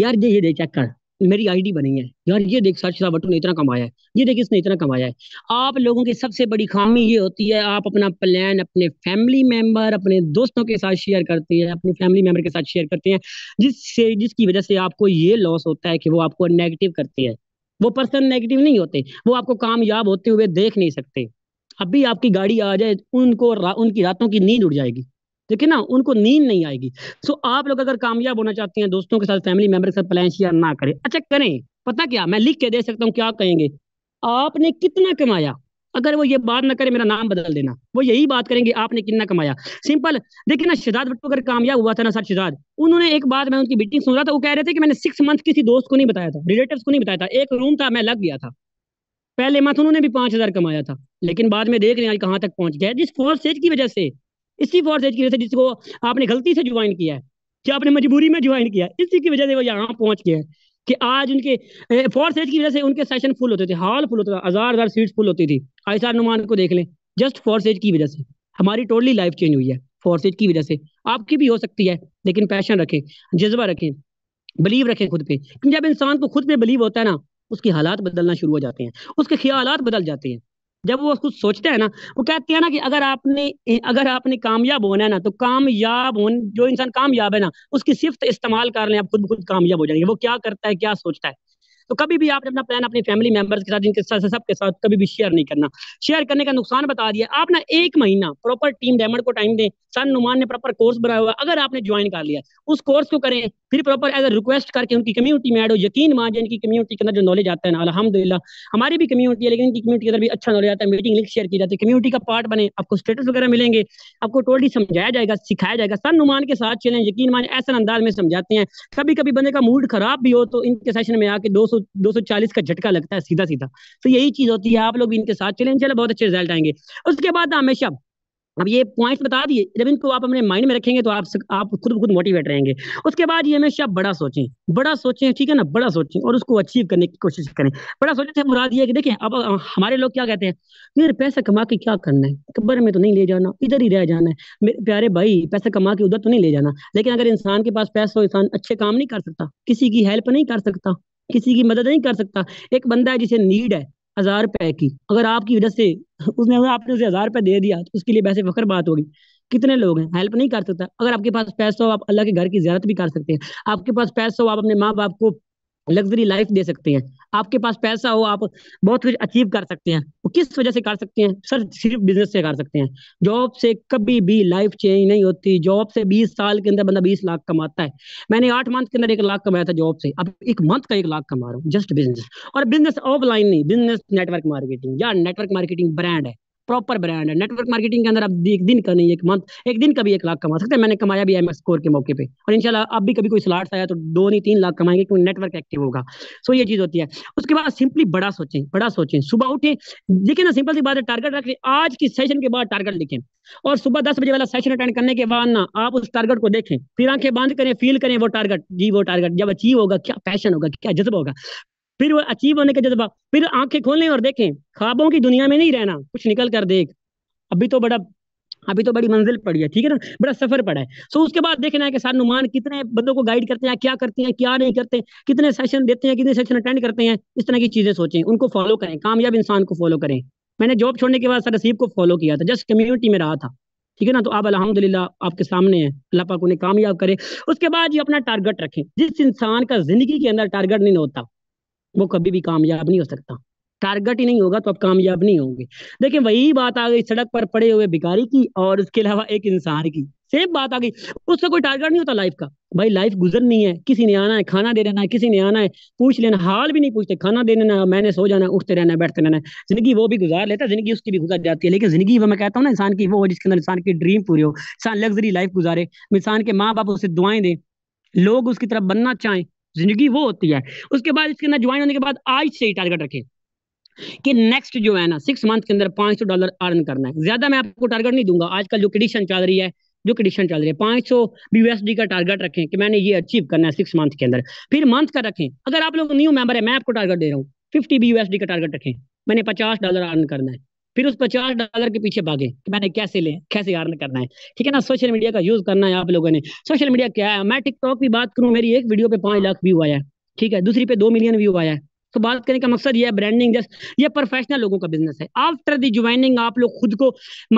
यार ये ये देख चेक कर मेरी आईडी बनी है यार ये देख सर बटू ने इतना कमाया है ये देख इसने इतना कमाया है आप लोगों की सबसे बड़ी खामी ये होती है आप अपना प्लान अपने फैमिली मेंबर अपने दोस्तों के साथ शेयर करते हैं अपने फैमिली मेंबर के साथ शेयर करते हैं जिससे जिसकी वजह से आपको ये लॉस होता है कि वो आपको नेगेटिव करते हैं वो पर्सन नेगेटिव नहीं होते वो आपको कामयाब होते हुए देख नहीं सकते अभी आपकी गाड़ी आ जाए उनको रा, उनकी रातों की नींद उड़ जाएगी ठीक है ना उनको नींद नहीं आएगी सो आप लोग अगर कामयाब होना चाहते हैं दोस्तों के साथ फैमिली मेंबर के साथ प्लान शेयर ना करें अच्छा करें पता क्या मैं लिख के दे सकता हूँ क्या कहेंगे आपने कितना कमाया अगर वो ये बात ना करे मेरा नाम बदल देना वो यही बात करेंगे आपने कितना कमाया सिंपल देखिए ना शिजाद भट्टो अगर कामयाब हुआ था ना सर शिदाद उन्होंने एक बात मैं उनकी मीटिंग सुन रहा था वो कह रहे थे कि मैंने सिक्स मंथ किसी दोस्त को नहीं बताया था रिलेटिव को नहीं बताया था एक रूम था मैं लग गया था पहले मंथ उन्होंने भी पांच हजार कमाया था लेकिन बाद में देख रहे हैं आज कहाँ तक पहुंच गया जिस फोर्थ की वजह से इसी फोर्थ एज की वजह से जिसको आपने गलती से ज्वाइन किया है जो आपने मजबूरी में ज्वाइन किया इसी की वजह से वो यहाँ पहुंच गए कि आज उनके फोर्थ एज की वजह से उनके सेशन फुल होते थे हॉल फुल होता था हजार हजार सीट फुल होती थी आयसा नुमान को देख लें जस्ट फोर्थ एज की वजह से हमारी टोटली लाइफ चेंज हुई है फोर्थ एज की वजह से आपकी भी हो सकती है लेकिन पैशन रखें जज्बा रखें बिलीव रखें खुद पे जब इंसान को खुद पे बिलीव होता है ना उसके हालात बदलना शुरू हो जाते हैं उसके ख्याल बदल जाते हैं जब वो कुछ सोचते हैं ना वो कहते हैं ना कि अगर आपने अगर आपने कामयाब होना है ना तो कामयाब होने जो इंसान कामयाब है ना उसकी सिफ्त इस्तेमाल कर लें आप खुद खुद कामयाब हो जाएंगे वो क्या करता है क्या सोचता है तो कभी भी आपने अपना प्लान अपनी फैमिली मेंबर्स के साथ जिनके साथ सबके साथ कभी भी शेयर नहीं करना शेयर करने का नुकसान बता दिया आप ना एक महीना प्रॉपर टीम डायमंड को टाइम दें सन नुमान ने प्रॉपर कोर्स बनाया हुआ अगर आपने ज्वाइन कर लिया उस कोर्स को करें फिर प्रॉपर एज अ रिक्वेस्ट करके उनकी कम्युनिटी में एड हो यकीन मान इनकी कम्युनिटी के अंदर जो नॉलेज आता है ना अलहमदिल्ला हमारी भी कम्युनिटी है लेकिन इनकी कम्युनिटी के अंदर भी अच्छा नॉलेज आता है मीटिंग लिंक शेयर की जाती है कम्युनिटी का पार्ट बने आपको स्टेटस वगैरह मिलेंगे आपको टोटली समझाया जाएगा सिखाया जाएगा सन नुमान के साथ चलें यकीन मान ऐसा अंदाज में समझाते हैं कभी कभी बंदे का मूड खराब भी हो तो इनके सेशन में आके दोस्त दो सौ चालीस का झटका लगता है सीधा सीधा तो यही चीज होती है आप लोग भी इनके साथ चले चले बहुत अच्छे रिजल्ट आएंगे उसके बाद हमेशा अब ये पॉइंट्स बता दिए जब इनको आप अपने माइंड में रखेंगे तो आप आप खुद खुद मोटिवेट रहेंगे उसके बाद ये हमेशा बड़ा सोचें बड़ा सोचें ठीक है ना बड़ा सोचें और उसको अचीव करने की कोशिश करें बड़ा सोचें से मुराद ये कि देखें अब हमारे लोग क्या कहते हैं यार पैसा कमा के क्या करना है कब्र में तो नहीं ले जाना इधर ही रह जाना है मेरे प्यारे भाई पैसा कमा के उधर तो नहीं ले जाना लेकिन अगर इंसान के पास पैसा हो इंसान अच्छे काम नहीं कर सकता किसी की हेल्प नहीं कर सकता किसी की मदद नहीं कर सकता एक बंदा है जिसे नीड है हजार रुपए की अगर आपकी वजह से उसने आपने उसे हजार रुपए दे दिया तो उसके लिए वैसे फकर बात होगी कितने लोग हैं हेल्प नहीं कर सकता अगर आपके पास पैसा हो आप अल्लाह के घर की ज्यारत भी कर सकते हैं आपके पास पैसा हो आप अपने माँ बाप को लग्जरी लाइफ दे सकते हैं आपके पास पैसा हो आप बहुत कुछ अचीव कर सकते हैं वो किस वजह से कर सकते हैं सर सिर्फ बिजनेस से कर सकते हैं जॉब से कभी भी लाइफ चेंज नहीं होती जॉब से 20 साल के अंदर बंदा 20 लाख कमाता है मैंने आठ मंथ के अंदर एक लाख कमाया था जॉब से अब एक मंथ का एक लाख कमा रहा हूँ जस्ट बिजनेस और बिजनेस ऑफलाइन नहीं बिजनेस नेटवर्क मार्केटिंग या नेटवर्क मार्केटिंग ब्रांड है प्रॉपर ब्रांड है नेटवर्क मार्केटिंग के अंदर आप एक दिन का नहीं एक मंथ एक दिन का भी एक लाख कमा सकते हैं मैंने कमाया भी एम एक्स स्कोर के मौके पे और इनशाला अब भी कभी कोई स्लाट्स आया तो दो नहीं तीन लाख कमाएंगे क्योंकि नेटवर्क एक्टिव होगा सो ये चीज होती है उसके बाद सिंपली बड़ा सोचें बड़ा सोचें सुबह उठें देखिए ना सिंपल सी बात है टारगेट रखें आज की सेशन के बाद टारगेट लिखें और सुबह दस बजे वाला सेशन अटेंड करने के बाद ना आप उस टारगेट को देखें फिर आंखें बंद करें फील करें वो टारगेट जी वो टारगेट जब अचीव होगा क्या पैशन होगा क्या जज्बा होगा फिर वो अचीव होने का जज्बा फिर आंखें खोलें और देखें ख्वाबों की दुनिया में नहीं रहना कुछ निकल कर देख अभी तो बड़ा अभी तो बड़ी मंजिल पड़ी है ठीक है ना बड़ा सफर पड़ा है सो उसके बाद देखना है कि सार नुमान कितने बंदों को गाइड करते हैं क्या करते हैं क्या नहीं करते कितने सेशन देते हैं कितने सेशन अटेंड करते हैं इस तरह की चीजें सोचें उनको फॉलो करें कामयाब इंसान को फॉलो करें मैंने जॉब छोड़ने के बाद सर रसीब को फॉलो किया था जस्ट कम्युनिटी में रहा था ठीक है ना तो आप अलहमदिल्ला आपके सामने है अल्लाह पाक उन्हें कामयाब करे उसके बाद ये अपना टारगेट रखें जिस इंसान का जिंदगी के अंदर टारगेट नहीं होता वो कभी भी कामयाब नहीं हो सकता टारगेट ही नहीं होगा तो आप कामयाब नहीं होंगे देखिए वही बात आ गई सड़क पर पड़े हुए भिखारी की और उसके अलावा एक इंसान की सेम बात आ गई उससे कोई टारगेट नहीं होता लाइफ का भाई लाइफ गुजरनी है किसी ने आना है खाना दे रहना है किसी ने आना है पूछ लेना हाल भी नहीं पूछते खाना दे देना मैंने सो जाना उठते रहना बैठते रहना जिंदगी वो भी गुजार लेता है जिंदगी उसकी भी गुजर जाती है लेकिन जिंदगी वो मैं कहता हूँ ना इंसान की वो हो जिसके अंदर इंसान की ड्रीम पूरी हो इंसान लग्जरी लाइफ गुजारे इंसान के माँ बाप उसे दुआएं दें लोग उसकी तरफ बनना चाहें जिंदगी वो होती है उसके बाद इसके अंदर ज्वाइन होने के बाद आज से ही टारगेट रखें कि नेक्स्ट जो है ना सिक्स मंथ के अंदर पांच सौ डॉलर अर्न करना है ज्यादा मैं आपको टारगेट नहीं दूंगा आजकल जो कंडीशन चल रही है जो कंडीशन चल रही है पांच सौ यूएसडी का टारगेट रखें कि मैंने ये अचीव करना है सिक्स मंथ के अंदर फिर मंथ का रखें अगर आप लोग न्यू मेंबर है मैं आपको टारगेट दे रहा हूँ फिफ्टी यूएसडी का टारगेट रखें मैंने पचास डॉलर अर्न करना है फिर उस पचास डॉलर के पीछे भागे कि मैंने कैसे लें कैसे अर्न करना है ठीक है ना सोशल मीडिया का यूज करना है आप लोगों ने सोशल मीडिया क्या है मैं टिकटॉक की बात करूँ मेरी एक वीडियो पे पांच लाख व्यू आया है ठीक है दूसरी पे दो मिलियन व्यू आया है तो बात करने का मकसद ये है ब्रांडिंग जस्ट ये प्रोफेशनल लोगों का बिजनेस है आफ्टर दी ज्वाइनिंग आप लोग खुद को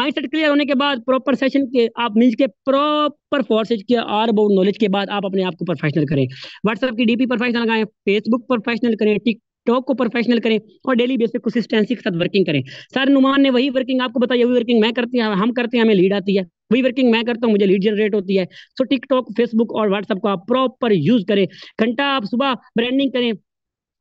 माइंडसेट क्लियर होने के बाद प्रॉपर सेशन के आप मिल के प्रॉपर फोर्सेज के आर अबाउट नॉलेज के बाद आप अपने आप को प्रोफेशनल करें व्हाट्सएप की डीपी प्रोफेशनल लगाएं फेसबुक प्रोफेशनल करें टिक टॉक को प्रोफेशनल करें और डेली बेस पे कंसिस्टेंसी के साथ वर्किंग करें सर नुमान ने वही वर्किंग आपको बताया वही वर्किंग मैं करती हूँ हम करते हैं हमें लीड आती है वही वर्किंग मैं करता हूँ मुझे लीड जनरेट होती है सो टिकटॉक फेसबुक और व्हाट्सअप को आप प्रॉपर यूज करें घंटा आप सुबह ब्रांडिंग करें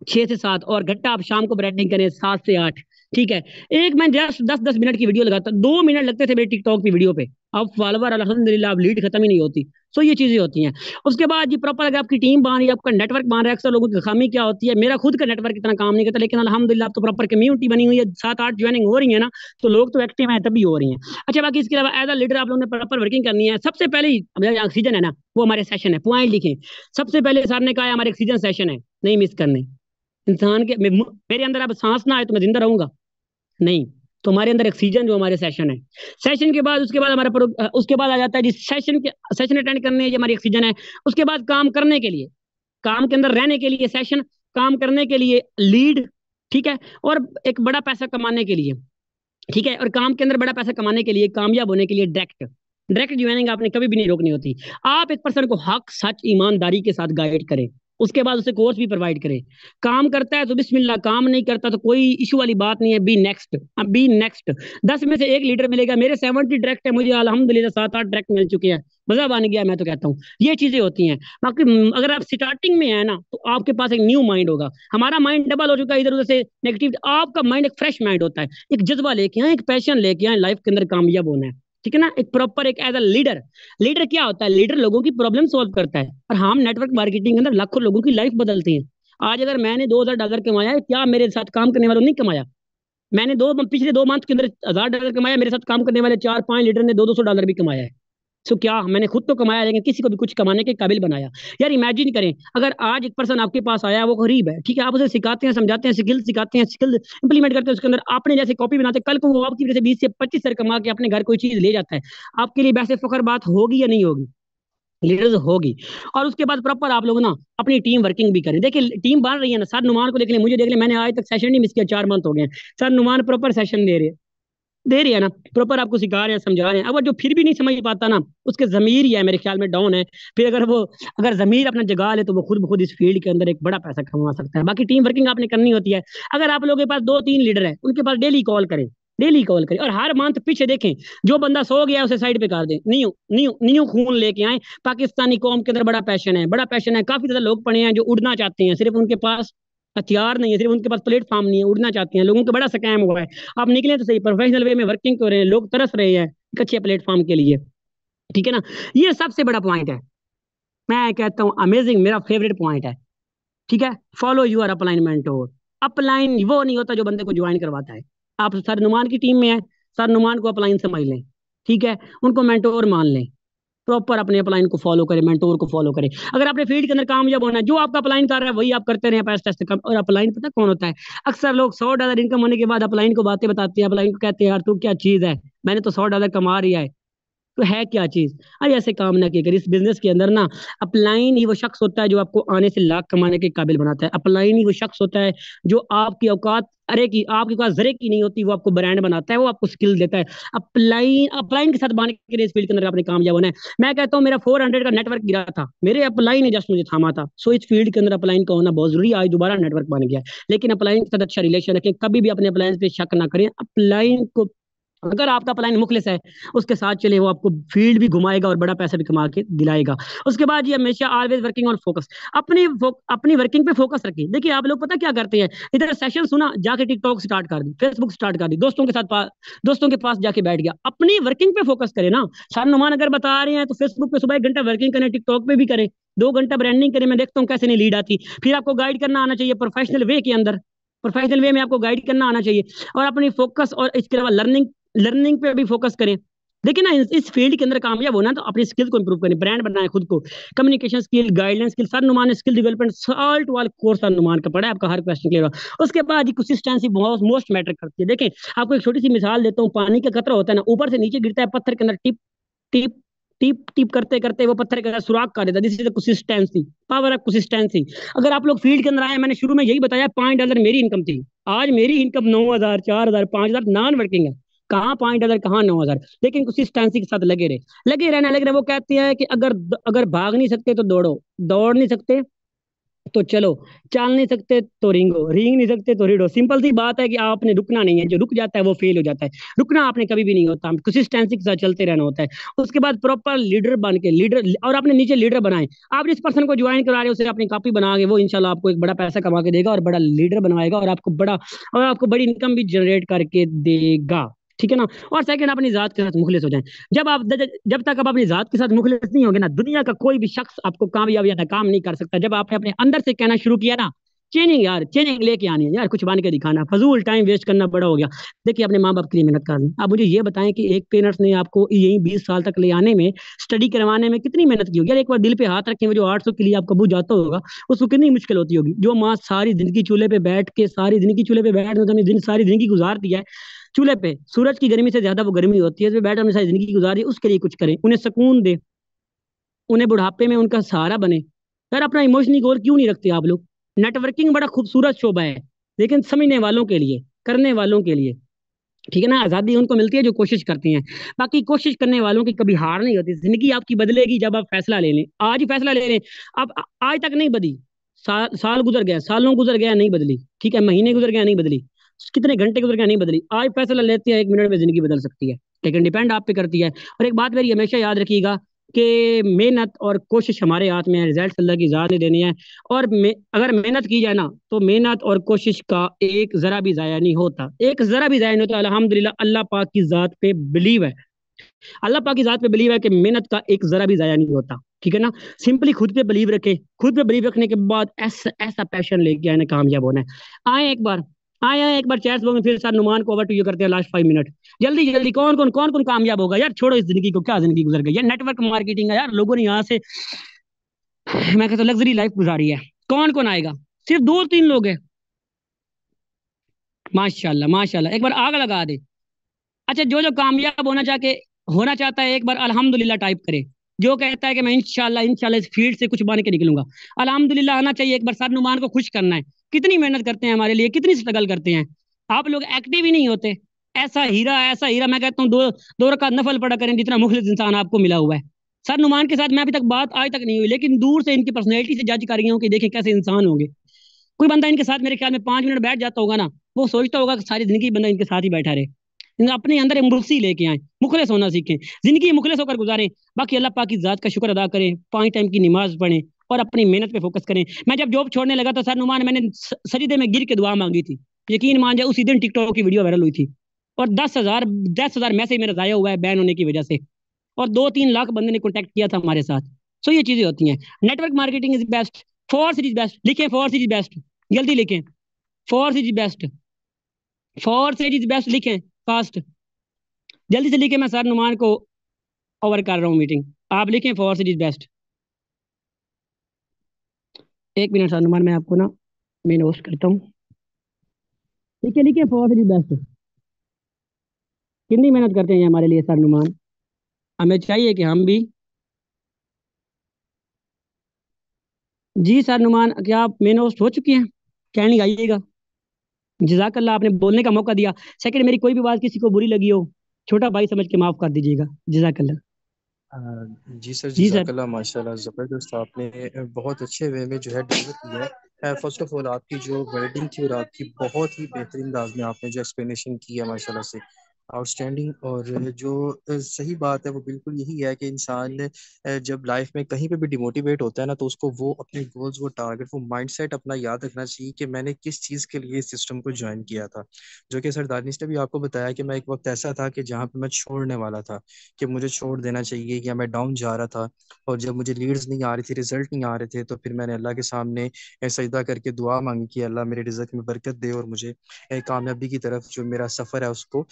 छह से सात और घंटा आप शाम को ब्रांडिंग करें सात से आठ ठीक है एक मैं दस दस दस मिनट की वीडियो लगाता दो मिनट लगते थे मेरे टिकटॉक की वीडियो पे अब फॉलोवर अलहमदिल्ला अब लीड खत्म ही नहीं होती सो ये चीज़ें होती हैं उसके बाद जी प्रॉपर अगर आपकी टीम बन रही है आपका नेटवर्क बांध रहा है अक्सर लोगों की खामी क्या होती है मेरा खुद का नेटवर्क इतना काम नहीं करता लेकिन अलहमदिल्ला तो प्रॉपर कम्युनिटी बनी हुई है सात आठ ज्वाइनिंग हो रही है ना तो लोग तो एक्टिव हैं तभी हो रही है अच्छा बाकी इसके अलावा एज अ लीडर आप लोगों ने प्रॉपर वर्किंग करनी है सबसे पहले ऑक्सीजन है ना वो हमारे सेशन है पॉइंट लिखे सबसे पहले सर ने कहा हमारे ऑक्सीजन सेशन है नहीं मिस करने इंसान के मेरे अंदर अब सांस ना आए तो मैं जिंदा रहूंगा नहीं तो हमारे अंदर ऑक्सीजन जो हमारे सेशन है सेशन के बाद उसके बाद हमारा उसके बाद आ जाता है जिस सेशन के सेशन अटेंड करने जो हमारी ऑक्सीजन है उसके बाद काम करने के लिए काम के अंदर रहने के लिए सेशन काम करने के लिए लीड ठीक है और एक बड़ा पैसा कमाने के लिए ठीक है और काम के अंदर बड़ा पैसा कमाने के लिए कामयाब होने के लिए डायरेक्ट डायरेक्ट ज्वाइनिंग आपने कभी भी नहीं रोकनी होती आप एक पर्सन को हक सच ईमानदारी के साथ गाइड करें उसके बाद उसे कोर्स भी प्रोवाइड करे काम करता है तो बिस्मिल्ला काम नहीं करता तो कोई इशू वाली बात नहीं है बी नेक्स्ट बी नेक्स्ट दस में से एक लीटर मिलेगा मेरे सेवेंटी डायरेक्ट है मुझे अलहमदिल्ला सात आठ डायरेक्ट मिल चुके हैं मजा बन गया मैं तो कहता हूँ ये चीजें होती हैं बाकी अगर आप स्टार्टिंग में है ना तो आपके पास एक न्यू माइंड होगा हमारा माइंड डबल हो चुका है इधर उधर से नेगेटिव आपका माइंड एक फ्रेश माइंड होता है एक जज्बा लेके आए एक पैशन लेके आए लाइफ के अंदर कामयाब होना है ठीक है ना एक प्रॉपर एक एज अ लीडर लीडर क्या होता है लीडर लोगों की प्रॉब्लम सॉल्व करता है और हम नेटवर्क मार्केटिंग के अंदर लाखों लोगों की लाइफ बदलती है आज अगर मैंने दो हजार डॉलर कमाया क्या मेरे साथ काम करने वालों ने कमाया मैंने दो पिछले दो मंथ के अंदर हजार डॉलर कमाया मेरे साथ काम करने वाले चार पांच लीडर ने दो दो सौ डॉलर भी कमाया है सो क्या मैंने खुद तो कमाया लेकिन किसी को भी कुछ कमाने के काबिल बनाया यार इमेजिन करें अगर आज एक पर्सन आपके पास आया वो गरीब है ठीक है आप उसे सिखाते हैं समझाते हैं स्किल सिखाते हैं स्किल इंप्लीमेंट करते हैं उसके अंदर आपने जैसे कॉपी बनाते कल को वो आपकी वजह से बीस से पच्चीस सर कमा के अपने घर कोई चीज ले जाता है आपके लिए वैसे फखर बात होगी या नहीं होगी लीडर्स होगी और उसके बाद प्रॉपर आप लोग ना अपनी टीम वर्किंग भी करें देखिए टीम बन रही है ना सर नुमान को देख ले मुझे देख ले मैंने आज तक सेशन नहीं मिस किया चार मंथ हो गए सर नुमान प्रॉपर सेशन दे रहे हैं दे रही है ना प्रॉपर आपको सिखा रहे हैं समझा रहे हैं अगर जो फिर भी नहीं समझ पाता ना उसके ज़मीर ही है मेरे ख्याल में डाउन है फिर अगर वो अगर ज़मीर अपना जगा ले तो वो खुद खुद इस फील्ड के अंदर एक बड़ा पैसा कमा सकता है बाकी टीम वर्किंग आपने करनी होती है अगर आप लोगों के पास दो तीन लीडर है उनके पास डेली कॉल करें डेली कॉल करें और हर मंथ पीछे देखें जो बंदा सो गया उसे साइड पे कर दें न्यू न्यू न्यू खून लेके आए पाकिस्तानी कौम के अंदर बड़ा पैशन है बड़ा पैशन है काफी ज्यादा लोग पड़े हैं जो उड़ना चाहते हैं सिर्फ उनके पास हथियार नहीं है सिर्फ उनके पास प्लेटफॉर्म नहीं है उड़ना चाहते हैं लोगों का बड़ा सकैम हुआ है आप निकले तो सही प्रोफेशनल वे में वर्किंग कर रहे हैं लोग तरस रहे हैं एक अच्छे प्लेटफॉर्म के लिए ठीक है ना ये सबसे बड़ा पॉइंट है मैं कहता हूँ अमेजिंग मेरा फेवरेट पॉइंट है ठीक है फॉलो यूर अपलाइनमेंट और अपलाइन वो नहीं होता जो बंदे को ज्वाइन करवाता है आप सर नुमान की टीम में है सर नुमान को अपलाइन समझ लें ठीक है उनको मेंटोर मान लें प्रॉपर अपने अपलाइन को फॉलो करें मेंटोर को फॉलो करें अगर आपने फील्ड के अंदर कामयाब होना है जो आपका अपलाइन कर रहा है वही आप करते रहे पैसा टेस्ट कम और अपलाइन पता कौन होता है अक्सर लोग सौ डॉलर इनकम होने के बाद अपलाइन को बातें बताते हैं अपलाइन को कहते हैं यार तू क्या चीज़ है मैंने तो सौ डॉलर कमा रही है तो है क्या चीज़ अरे ऐसे काम ना किया कर इस बिजनेस के अंदर ना अपलाइन ही वो शख्स होता है जो आपको आने से लाख कमाने के काबिल बनाता है अपलाइन ही वो शख्स होता है जो आपकी औकात अरे की आपके पास जरे की नहीं होती वो आपको ब्रांड बनाता है वो आपको स्किल देता है अपलाइन अपलाइन के साथ बनाने के लिए इस फील्ड के अंदर आपने कामयाब होना है मैं कहता हूँ मेरा हंड्रेड का नेटवर्क गिरा था मेरे अपलाइन ने जस्ट मुझे थामा था सो इस फील्ड के अंदर अपलाइन का होना बहुत जरूरी आज दोबारा नेटवर्क बन गया लेकिन अपलाइन के साथ अच्छा रिलेशन रखें कभी भी अपने अपलाइन पे शक ना करें अपलाइन को अगर आपका प्लान मुखलिस है उसके साथ चले वो आपको फील्ड भी घुमाएगा और बड़ा पैसा भी कमा के दिलाएगा उसके बाद ये हमेशा ऑलवेज वर्किंग ऑन फोकस अपनी अपनी वर्किंग पे फोकस रखें देखिए आप लोग पता क्या करते हैं इधर सेशन सुना जाके टिकटॉक स्टार्ट कर दी फेसबुक स्टार्ट कर दी दोस्तों के साथ दोस्तों के पास जाके बैठ गया अपनी वर्किंग पे फोकस करें ना सर नुमान अगर बता रहे हैं तो फेसबुक पे सुबह एक घंटा वर्किंग करें टिकटॉक पे भी करें दो घंटा ब्रांडिंग करें मैं देखता हूँ कैसे नहीं लीड आती फिर आपको गाइड करना आना चाहिए प्रोफेशनल वे के अंदर प्रोफेशनल वे में आपको गाइड करना आना चाहिए और अपनी फोकस और इसके अलावा लर्निंग लर्निंग पे भी फोकस करें देखिए ना इस फील्ड के अंदर कामयाब होना तो अपनी स्किल को इंप्रूव करें ब्रांड बनाए खुद को communication skill guideline skill sir Numan skill development साल टू कोर्स सर नुमान का पड़ा है आपका हर क्वेश्चन क्लियर होगा उसके बाद कंसिस्टेंसी बहुत मोस्ट मैटर करती है देखें आपको एक छोटी सी मिसाल देता हूँ पानी का कतरा होता है ना ऊपर से नीचे गिरता है पत्थर के अंदर टिप टिप टिप टिप करते करते वो पत्थर का सुराख कर देता this is consistency power of consistency अगर आप लोग फील्ड के अंदर आए मैंने शुरू में यही बताया पांच डॉलर मेरी इनकम थी आज मेरी इनकम नौ हजार चार हजार पांच हजार नॉन वर्किंग है कहाँ पॉइंट हजार कहाँ नौ हजार लेकिन कंसिस्टेंसी के साथ लगे रहे लगे रहने लगे रहे वो कहते हैं कि अगर अगर भाग नहीं सकते तो दौड़ो दौड़ नहीं सकते तो चलो चल नहीं सकते तो रिंगो रिंग नहीं सकते तो रिडो सिंपल सी बात है कि आपने रुकना नहीं है जो रुक जाता है वो फेल हो जाता है रुकना आपने कभी भी नहीं होता कंसिस्टेंसी के साथ चलते रहना होता है उसके बाद प्रॉपर लीडर बन के लीडर और आपने नीचे लीडर बनाए आप जिस पर्सन को ज्वाइन करा रहे हो उसे अपनी कॉपी बना के वो इनशाला आपको एक बड़ा पैसा कमा के देगा और बड़ा लीडर बनाएगा और आपको बड़ा और आपको बड़ी इनकम भी जनरेट करके देगा ठीक है ना और सेकंड अपनी ज़ात के साथ मुखलिस हो जाए जब आप जब तक आप अपनी ज़ात के साथ मुखलिस नहीं होगे ना दुनिया का कोई भी शख्स आपको कामयाब या नाकाम नहीं कर सकता जब आपने अपने अंदर से कहना शुरू किया ना चेंजिंग यार चेंजिंग लेके आनी है यार कुछ बन के दिखाना फजूल टाइम वेस्ट करना बड़ा हो गया देखिए अपने माँ बाप के लिए मेहनत कर आप मुझे ये बताएं कि एक पेरेंट्स ने आपको यही बीस साल तक ले आने में स्टडी करवाने में कितनी मेहनत की होगी यार एक बार दिल पे हाथ रखें जो आठ सौ के लिए आपका बू जाता होगा उसको कितनी मुश्किल होती होगी जो माँ सारी जिंदगी चूल्हे पे बैठ के सारी जिंदगी चूल्हे पे बैठ तो दिन सारी जिंदगी गुजार दिया है चूल्हे पे सूरज की गर्मी से ज्यादा वो गर्मी होती है इसमें बैठ अपनी सारी जिंदगी गुजारी उसके लिए कुछ करें उन्हें सुकून दे उन्हें बुढ़ापे में उनका सहारा बने यार अपना इमोशनल गोल क्यों नहीं रखते आप लोग नेटवर्किंग बड़ा खूबसूरत शोभा है लेकिन समझने वालों के लिए करने वालों के लिए ठीक है ना आज़ादी उनको मिलती है जो कोशिश करते हैं बाकी कोशिश करने वालों की कभी हार नहीं होती जिंदगी आपकी बदलेगी जब आप फैसला ले लें आज ही फैसला ले लें आप आज तक नहीं बदली साल साल गुजर गया सालों गुजर गया नहीं बदली ठीक है महीने गुजर गया नहीं बदली कितने घंटे की उम्र क्या नहीं बदली आज फैसला लेते हैं एक मिनट में जिंदगी बदल सकती है लेकिन डिपेंड आप पे करती है और एक बात मेरी हमेशा याद रखिएगा कि मेहनत और कोशिश हमारे हाथ में है रिजल्ट अल्लाह की ज्यादा देनी है और मे, अगर मेहनत की जाए ना तो मेहनत और कोशिश का एक ज़रा भी ज़ाया नहीं होता एक ज़रा भी ज़ाया नहीं होता अलहमदिल्ला अल्लाह पाक की ज़ात पे बिलीव है अल्लाह पाक की ज़ात पे बिलीव है कि मेहनत का एक ज़रा भी ज़ाया नहीं होता ठीक है ना सिंपली खुद पे बिलीव रखे खुद पे बिलीव रखने के बाद ऐसा ऐसा पैशन लेके आने कामयाब होना है आए एक बार हाँ एक बार चैट्स बॉक्स में फिर सर नुमान को ओवर टू यू करते हैं लास्ट फाइव मिनट जल्दी जल्दी कौन कौन कौन कौन कामयाब होगा यार छोड़ो इस जिंदगी को क्या जिंदगी गुजर गई यार नेटवर्क मार्केटिंग है यार लोगों ने यहाँ से मैं कहता हूँ लग्जरी लाइफ गुजारी है कौन कौन आएगा सिर्फ दो तीन लोग हैं माशाल्लाह माशाल्लाह एक बार आग लगा दे अच्छा जो जो कामयाब होना चाहे होना चाहता है एक बार अल्हम्दुलिल्लाह टाइप करे जो कहता है कि मैं इंशाल्लाह इंशाल्लाह इस फील्ड से कुछ बन के निकलूंगा अल्हम्दुलिल्लाह आना चाहिए एक बार सर नुमान को खुश करना है कितनी मेहनत करते हैं हमारे लिए कितनी स्ट्रगल करते हैं आप लोग एक्टिव ही नहीं होते ऐसा हीरा ऐसा हीरा मैं कहता हूँ दो दो रखा नफल पड़ा करें जितना मुखलिस इंसान आपको मिला हुआ है सर नुमान के साथ मैं अभी तक बात आज तक नहीं हुई लेकिन दूर से इनकी पर्सनैलिटी से जज कर गया हूँ कि देखें कैसे इंसान होंगे कोई बंदा इनके साथ मेरे ख्याल में पाँच मिनट बैठ जाता होगा ना वो सोचता होगा कि सारी जिंदगी बंदा इनके साथ ही बैठा रहे अपने अंदर मुर्सी लेके आए मुखलिस होना सीखें जिंदगी मुखलिस होकर गुजारें बाकी अल्लाह पाक की ज़ात का शुक्र अदा करें पाँच टाइम की नमाज पढ़ें और अपनी मेहनत पे फोकस करें मैं जब जॉब छोड़ने लगा तो सर नुमान मैंने सजदे में गिर के दुआ मांगी थी यकीन मान जाए उसी दिन टिकटॉक की वीडियो वायरल हुई थी और दस हजार दस हजार मैसेज मेरा ज़ाया हुआ है बैन होने की वजह से और दो तीन लाख बंदे ने कॉन्टेक्ट किया था हमारे साथ सो ये चीज़ें होती हैं network marketing is best Forsage is best लिखें फोर्स इज बेस्ट जल्दी लिखें Forsage is best Forsage is best लिखें फास्ट जल्दी से लिखें मैं सर नुमान को ओवर कर रहा हूँ मीटिंग आप लिखें फोर्स इज बेस्ट एक मिनट सर अनुमान मैं आपको ना मेन होस्ट करता हूँ ठीक है लिखिए फॉर दी बेस्ट कितनी मेहनत करते हैं हमारे लिए सर अनुमान हमें चाहिए कि हम भी जी सर नुमान क्या आप मेन होस्ट हो चुकी हैं कहने आइएगा जजाकल्ला आपने बोलने का मौका दिया सेकंड मेरी कोई भी बात किसी को बुरी लगी हो छोटा भाई समझ के माफ़ कर दीजिएगा जजाकल्ला जी सर जी जजाकल्ला माशाल्लाह ज़बरदस्त आपने बहुत अच्छे वे में जो है डिलीवर किया है फर्स्ट ऑफ ऑल आपकी जो वेडिंग थी और आपकी बहुत ही बेहतरीन अंदाज में आपने जो एक्सप्लेनेशन की है माशाल्लाह से आउटस्टैंडिंग और जो सही बात है वो बिल्कुल यही है कि इंसान जब लाइफ में कहीं पे भी डिमोटिवेट होता है ना तो उसको वो अपने गोल्स वो टारगेट वो माइंडसेट अपना याद रखना चाहिए कि मैंने किस चीज़ के लिए इस सिस्टम को ज्वाइन किया था जो कि सर दानिश ने भी आपको बताया कि मैं एक वक्त ऐसा था कि जहाँ पर मैं छोड़ने वाला था कि मुझे छोड़ देना चाहिए या मैं डाउन जा रहा था और जब मुझे लीड्स नहीं आ रही थी रिजल्ट नहीं आ रहे थे तो फिर मैंने अल्लाह के सामने सजदा करके दुआ मांगी कि अल्लाह मेरे रिजल्ट में बरकत दे और मुझे कामयाबी की तरफ जो मेरा सफ़र है उसको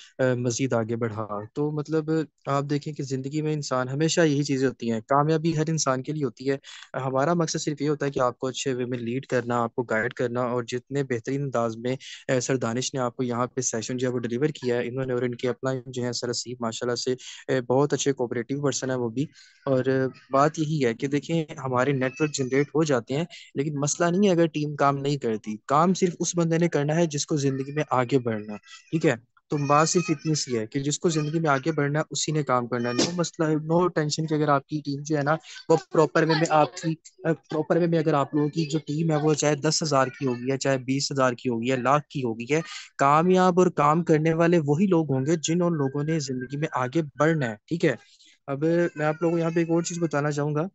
मज़ीद आगे बढ़ा तो मतलब आप देखें कि ज़िंदगी में इंसान हमेशा यही चीज़ें होती हैं कामयाबी हर इंसान के लिए होती है हमारा मकसद सिर्फ ये होता है कि आपको अच्छे वे में लीड करना आपको गाइड करना और जितने बेहतरीन अंदाज में सर दानिश ने आपको यहाँ पे सेशन जो है वो डिलीवर किया है इन्होंने और इनके अपना जो है सर असीब माशाला से बहुत अच्छे कोऑपरेटिव पर्सन है वो भी और बात यही है कि देखें हमारे नेटवर्क जनरेट हो जाते हैं लेकिन मसला नहीं है अगर टीम काम नहीं करती काम सिर्फ उस बंदे ने करना है जिसको जिंदगी में आगे बढ़ना ठीक है तो बात सिर्फ इतनी सी है कि जिसको जिंदगी में आगे बढ़ना है उसी ने काम करना है नो मसला नो टेंशन की अगर आपकी टीम जो है ना वो प्रॉपर वे में आपकी प्रॉपर वे में अगर आप लोगों की जो टीम है वो चाहे दस हजार की होगी या चाहे बीस हजार की होगी या लाख की होगी है कामयाब और काम करने वाले वही लोग होंगे जिन उन लोगों ने जिंदगी में आगे बढ़ना है ठीक है अब मैं आप लोगों को यहाँ पे एक और चीज बताना चाहूंगा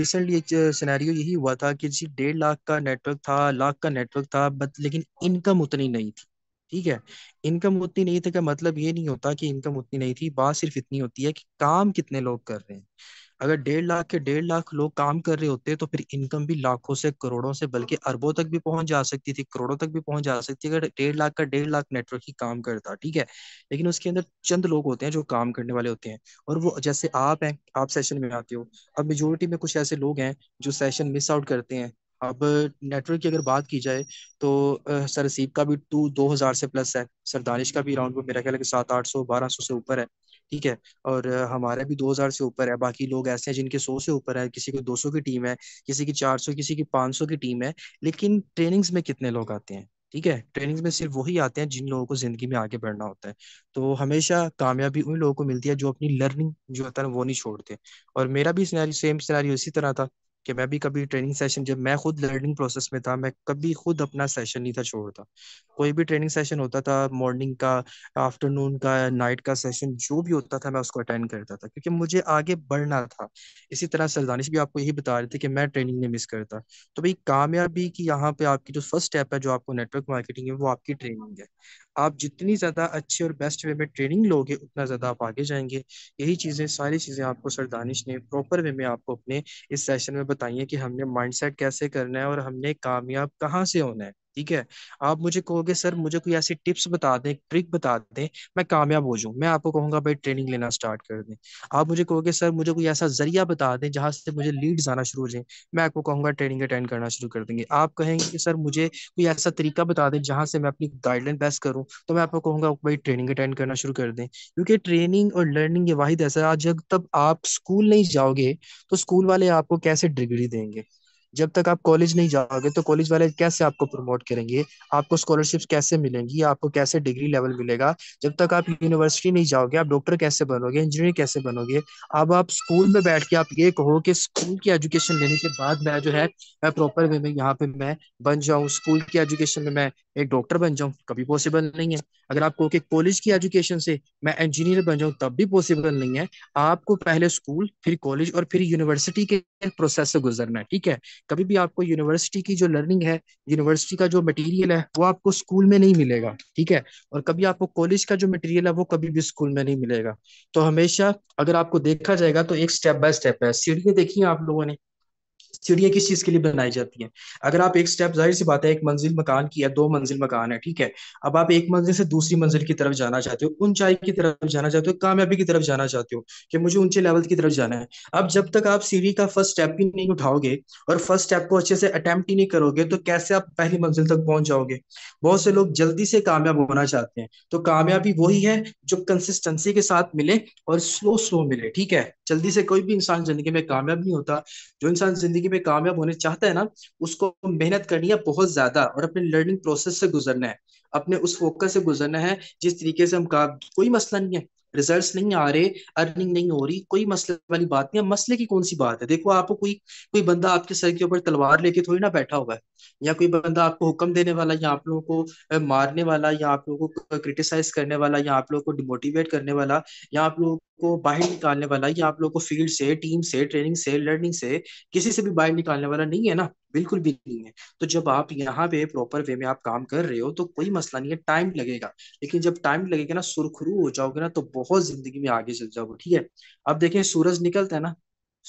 रिसेंटली एक सिनेरियो यही हुआ था कि जी डेढ़ लाख का नेटवर्क था लाख का नेटवर्क था बट लेकिन इनकम उतनी नहीं थी ठीक है इनकम उतनी नहीं थी का मतलब ये नहीं होता कि इनकम उतनी नहीं थी बात सिर्फ इतनी होती है कि काम कितने लोग कर रहे हैं अगर डेढ़ लाख के डेढ़ लाख लोग काम कर रहे होते तो फिर इनकम भी लाखों से करोड़ों से बल्कि अरबों तक भी पहुंच जा सकती थी करोड़ों तक भी पहुंच जा सकती थी अगर डेढ़ लाख का डेढ़ लाख नेटवर्क ही काम करता ठीक है लेकिन उसके अंदर चंद लोग होते हैं जो काम करने वाले होते हैं और वो जैसे आप हैं आप सेशन में आते हो अब मेजोरिटी में कुछ ऐसे लोग हैं जो सेशन मिस आउट करते हैं अब नेटवर्क की अगर बात की जाए तो सर रसीब का भी टू दो हज़ार से प्लस है सर दानिश का भी राउंड में मेरा ख्याल है कि सात आठ सौ बारह सौ से ऊपर है ठीक है और हमारा भी दो हजार से ऊपर है बाकी लोग ऐसे हैं जिनके सौ से ऊपर है किसी को सौ की टीम है किसी की चार सौ किसी की सौ की टीम है लेकिन ट्रेनिंग्स में कितने लोग आते हैं ठीक है ट्रेनिंग्स में सिर्फ वही आते हैं जिन लोगों को जिंदगी में आगे बढ़ना होता है तो हमेशा कामयाबी उन लोगों को मिलती है जो अपनी लर्निंग जो होता है वो नहीं छोड़ते और मेरा भी सिनेरियो सेम सिनेरियो इसी तरह था कि मैं भी कभी ट्रेनिंग सेशन जब मैं खुद लर्निंग प्रोसेस में था मैं कभी खुद अपना सेशन नहीं था छोड़ता कोई भी ट्रेनिंग सेशन होता था मॉर्निंग का आफ्टरनून का नाइट का सेशन जो भी होता था मैं उसको अटेंड करता था क्योंकि मुझे आगे बढ़ना था इसी तरह सरदानिश भी आपको यही बता रहे थे कि मैं ट्रेनिंग नहीं मिस करता तो भाई कामयाबी की यहाँ पे आपकी जो फर्स्ट स्टेप है जो आपको नेटवर्क मार्केटिंग है वो आपकी ट्रेनिंग है आप जितनी ज़्यादा अच्छे और बेस्ट वे में ट्रेनिंग लोगे उतना ज़्यादा आप आगे जाएंगे यही चीज़ें सारी चीज़ें आपको सर दानिश ने प्रॉपर वे में आपको अपने इस सेशन में बताई है कि हमने माइंडसेट कैसे करना है और हमने कामयाब कहाँ से होना है ठीक है आप मुझे कहोगे सर मुझे कोई ऐसी टिप्स बता दें ट्रिक बता दें मैं कामयाब हो जाऊं मैं आपको कहूंगा भाई ट्रेनिंग लेना स्टार्ट कर दें आप मुझे कहोगे सर मुझे कोई ऐसा जरिया बता दें जहां से मुझे लीड्स आना शुरू हो जाए मैं आपको कहूंगा ट्रेनिंग अटेंड करना शुरू कर देंगे आप कहेंगे कि सर मुझे कोई ऐसा तरीका बता दें जहां से मैं अपनी गाइडलाइन बेस्ट करूँ तो मैं आपको कहूंगा भाई ट्रेनिंग अटेंड करना शुरू कर दें क्योंकि ट्रेनिंग और लर्निंग ये वाहिद ऐसा जब तब आप स्कूल नहीं जाओगे तो स्कूल वाले आपको कैसे डिग्री देंगे जब तक आप कॉलेज नहीं जाओगे तो कॉलेज वाले कैसे आपको प्रमोट करेंगे आपको स्कॉलरशिप कैसे मिलेंगी आपको कैसे डिग्री लेवल मिलेगा जब तक आप यूनिवर्सिटी नहीं जाओगे आप डॉक्टर कैसे बनोगे इंजीनियर कैसे बनोगे अब आप स्कूल में बैठ के आप ये कहो कि स्कूल की एजुकेशन लेने के बाद मैं जो है मैं प्रॉपर वे में यहाँ पे मैं बन जाऊँ स्कूल की एजुकेशन में मैं एक डॉक्टर बन जाऊँ कभी पॉसिबल नहीं है अगर आप कहो कि कॉलेज की एजुकेशन से मैं इंजीनियर बन जाऊँ तब भी पॉसिबल नहीं है आपको पहले स्कूल फिर कॉलेज और फिर यूनिवर्सिटी के प्रोसेस से गुजरना है ठीक है कभी भी आपको यूनिवर्सिटी की जो लर्निंग है यूनिवर्सिटी का जो मटेरियल है वो आपको स्कूल में नहीं मिलेगा ठीक है और कभी आपको कॉलेज का जो मटेरियल है वो कभी भी स्कूल में नहीं मिलेगा तो हमेशा अगर आपको देखा जाएगा तो एक स्टेप बाय स्टेप है सीढ़ियाँ देखी आप लोगों ने सीढ़ियाँ किस चीज़ के लिए बनाई जाती हैं अगर आप एक स्टेप जाहिर सी बात है एक मंजिल मकान की है दो मंजिल मकान है ठीक है अब आप एक मंजिल से दूसरी मंजिल की तरफ जाना चाहते हो ऊंचाई की तरफ जाना चाहते हो कामयाबी की तरफ जाना चाहते हो कि मुझे ऊंचे लेवल की तरफ जाना है अब जब तक आप सीढ़ी का फर्स्ट स्टेप ही नहीं उठाओगे और फर्स्ट स्टेप को अच्छे से अटेम्प्ट ही नहीं करोगे तो कैसे आप पहली मंजिल तक पहुंच जाओगे बहुत से लोग जल्दी से कामयाब होना चाहते हैं तो कामयाबी वही है जो कंसिस्टेंसी के साथ मिले और स्लो स्लो मिले ठीक है जल्दी से कोई भी इंसान जिंदगी में कामयाब नहीं होता जो इंसान जिंदगी में कामयाब होने चाहता है ना उसको मेहनत करनी है बहुत ज्यादा और अपने लर्निंग प्रोसेस से गुजरना है अपने उस फोकस से गुजरना है जिस तरीके से हम काम कोई मसला नहीं है रिजल्ट्स नहीं आ रहे अर्निंग नहीं हो रही कोई मसले वाली बात नहीं है मसले की कौन सी बात है देखो आपको कोई कोई बंदा आपके सर के ऊपर तलवार लेके थोड़ी ना बैठा हुआ है या कोई बंदा आपको हुक्म देने वाला या आप लोगों को मारने वाला या आप लोगों को क्रिटिसाइज करने वाला या आप लोगों को डिमोटिवेट करने वाला या आप लोगों को बाहर निकालने वाला या आप लोगों को फील्ड से टीम से ट्रेनिंग से लर्निंग से किसी से भी बाहर निकालने वाला नहीं है ना बिल्कुल भी नहीं है तो जब आप यहाँ पे प्रॉपर वे में आप काम कर रहे हो तो कोई मसला नहीं है टाइम लगेगा लेकिन जब टाइम लगेगा ना सुरखरू हो जाओगे ना तो बहुत जिंदगी में आगे चल जाओगे ठीक है अब देखें सूरज निकलता है ना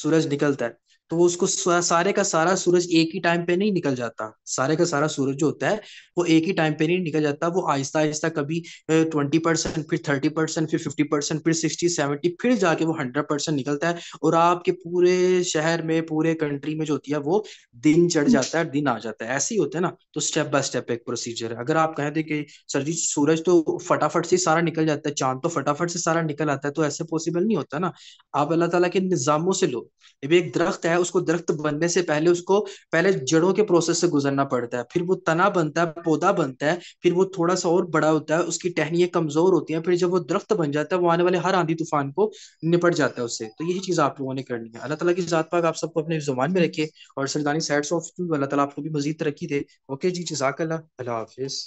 सूरज निकलता है तो वो उसको सारे का सारा सूरज एक ही टाइम पे नहीं निकल जाता सारे का सारा सूरज जो होता है वो एक ही टाइम पे नहीं निकल जाता वो आहिस्ता आहिस्ता कभी ट्वेंटी परसेंट फिर थर्टी परसेंट फिर फिफ्टी परसेंट फिर सिक्सटी सेवेंटी फिर जाके वो हंड्रेड परसेंट निकलता है और आपके पूरे शहर में पूरे कंट्री में जो होती है वो दिन चढ़ जाता है दिन आ जाता है ऐसे ही होता है ना तो स्टेप बाय स्टेप एक प्रोसीजर है अगर आप कहते कि सर जी सूरज तो फटाफट से सारा निकल जाता है चांद तो फटाफट से सारा निकल आता है तो ऐसे पॉसिबल नहीं होता ना आप अल्लाह तला के निज़ामों से लो ये एक दरख्त है है उसको दरख्त बनने से पहले उसको पहले जड़ों के प्रोसेस से गुजरना पड़ता है फिर वो तना बनता है पौधा बनता है फिर वो थोड़ा सा और बड़ा होता है उसकी टहनियाँ कमजोर होती हैं फिर जब वो दरख्त बन जाता है वो आने वाले हर आंधी तूफान को निपट जाता है उससे तो यही चीज आप लोगों ने करनी है अल्लाह तला की जात पाक आप सबको अपने जुबान में रखे और सरदानी सैड्स ऑफ अल्लाह तला आपको भी मजीद तरक्की दे ओके जी जजाक अल्लाह हाफिज़